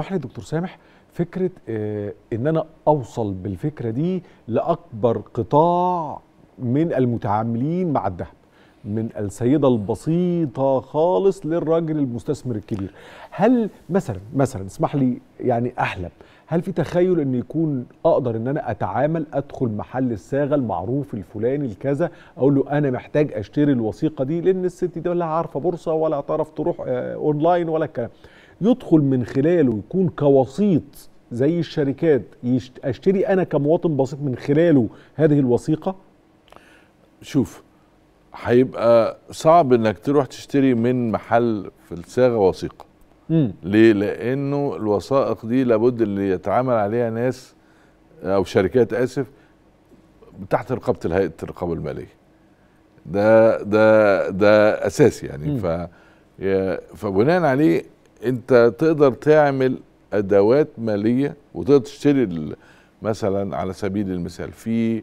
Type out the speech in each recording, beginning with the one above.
اسمح لي دكتور سامح فكره آه، ان انا اوصل بالفكره دي لاكبر قطاع من المتعاملين مع الذهب من السيدة البسيطة خالص للراجل المستثمر الكبير هل مثلا مثلا اسمح لي يعني أحلم هل في تخيل ان يكون اقدر ان انا اتعامل ادخل محل الصاغه المعروف الفلاني الكذا اقول له انا محتاج اشتري الوثيقه دي لان الست دي ولا عارفه بورصه ولا تعرف تروح آه، اونلاين ولا الكلام يدخل من خلاله يكون كوسيط زي الشركات اشتري انا كمواطن بسيط من خلاله هذه الوثيقه شوف هيبقى صعب انك تروح تشتري من محل في الصاغه وثيقه مم. ليه لانه الوثائق دي لابد اللي يتعامل عليها ناس او شركات اسف تحت رقابه الهيئه الرقابه الماليه ده ده ده اساسي يعني مم. ف فبناء عليه انت تقدر تعمل ادوات ماليه وتقدر تشتري مثلا على سبيل المثال في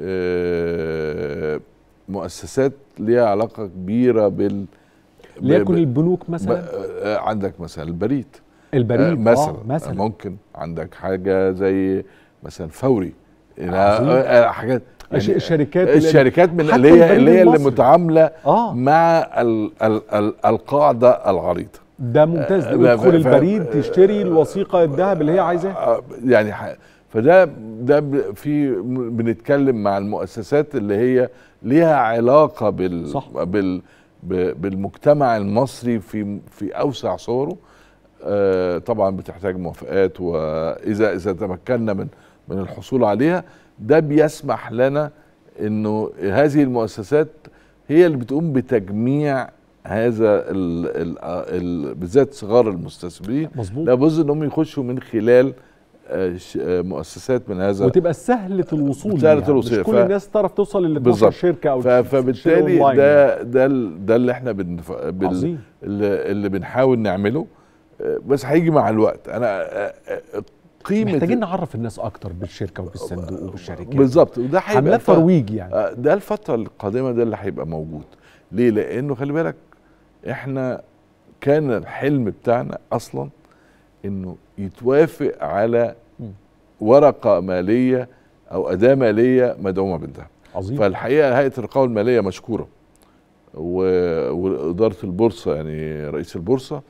آه، مؤسسات ليها علاقه كبيره بال ليكن البنوك مثلا آه، عندك مثلا البريد البريد آه، مثلا, آه مثلا ممكن عندك حاجه زي مثلا فوري حاجات يعني الشركات الشركات من اللي هي اللي هي اللي متعامله آه. مع ال ال ال القاعده العريضه ده ممتاز ده آه، يدخل البريد آه، تشتري الوثيقه الذهب اللي هي عايزاها آه، يعني فده ده في بنتكلم مع المؤسسات اللي هي ليها علاقه بال صح. بال بالمجتمع المصري في في اوسع صوره طبعا بتحتاج موافقات واذا اذا تمكنا من من الحصول عليها ده بيسمح لنا انه هذه المؤسسات هي اللي بتقوم بتجميع هذا الـ الـ الـ بالذات صغار المستثمرين مظبوط لابد انهم يخشوا من خلال آه، آه، مؤسسات من هذا وتبقى سهله الوصول سهله يعني. الوصول مش كل ف... الناس تعرف توصل لل شركه او ف... فبالتالي ده يعني. ده ده اللي احنا بنف... بال... عظيم. اللي بنحاول نعمله آه، بس هيجي مع الوقت انا قيمه محتاجين نعرف الناس اكتر بالشركه وبالصندوق وبالشركات بالظبط وده هيبقى حملات ترويج يعني ده الفتره القادمه ده اللي هيبقى موجود ليه لانه خلي بالك احنا كان الحلم بتاعنا اصلا انه يتوافق على ورقه ماليه او اداه ماليه مدعومه بالذهب عظيم فالحقيقه هيئه الرقابه الماليه مشكوره واداره البورصه يعني رئيس البورصه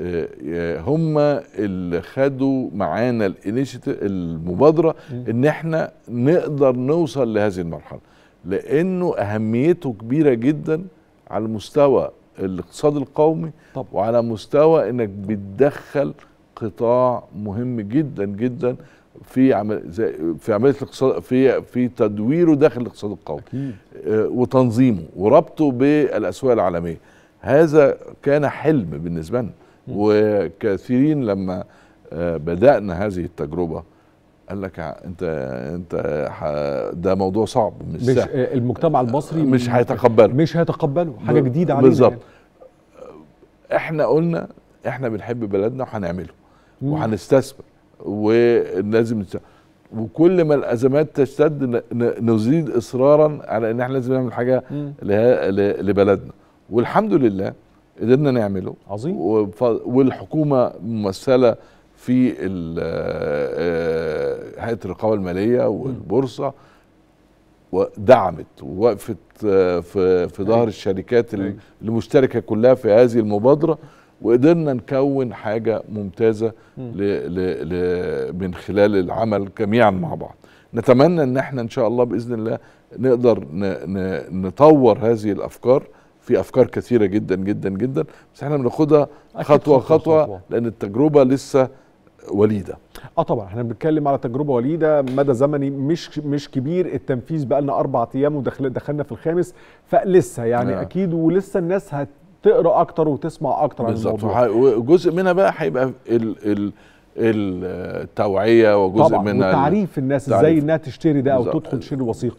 آه، هم اللي خدوا معانا الانيشيتيف المبادره ان احنا نقدر نوصل لهذه المرحله لانه اهميته كبيره جدا على المستوى الاقتصاد القومي طب. وعلى مستوى انك بتدخل قطاع مهم جدا جدا في عمل في عمليه الاقتصاد في في تدويره داخل الاقتصاد القومي أكيد. آه، وتنظيمه وربطه بالاسواق العالميه هذا كان حلم بالنسبه لنا وكثيرين لما آه، بدانا هذه التجربه قال لك انت انت ده موضوع صعب مش مش سهل. المجتمع المصري مش هيتقبله مش هيتقبله حاجه جديده علينا بالظبط يعني. احنا قلنا احنا بنحب بلدنا وهنعمله وهنستثمر ولازم نستثمر وكل ما الازمات تشتد نزيد اصرارا على ان احنا لازم نعمل حاجه لبلدنا والحمد لله قدرنا نعمله عظيم والحكومه ممثله في آه، هيئه الرقابه الماليه والبورصه ودعمت ووقفت آه، في في ظهر أيوة. الشركات أيوة. المشتركه كلها في هذه المبادره وقدرنا نكون حاجه ممتازه لـ لـ لـ من خلال العمل جميعا مع بعض. نتمنى ان احنا ان شاء الله باذن الله نقدر نطور هذه الافكار في افكار كثيره جدا جدا جدا بس احنا بناخدها خطوه خطوه لان التجربه لسه وليده اه طبعا احنا بنتكلم على تجربه وليده مدى زمني مش مش كبير التنفيذ بقى لنا اربع ايام ودخلنا دخلنا في الخامس فلسه يعني آه. اكيد ولسه الناس هتقرا اكتر وتسمع اكتر عن الموضوع بالظبط وجزء منها بقى هيبقى ال ال التوعيه وجزء طبعا منها تعريف الناس ازاي انها تشتري ده او تدخل تشتري وثيقه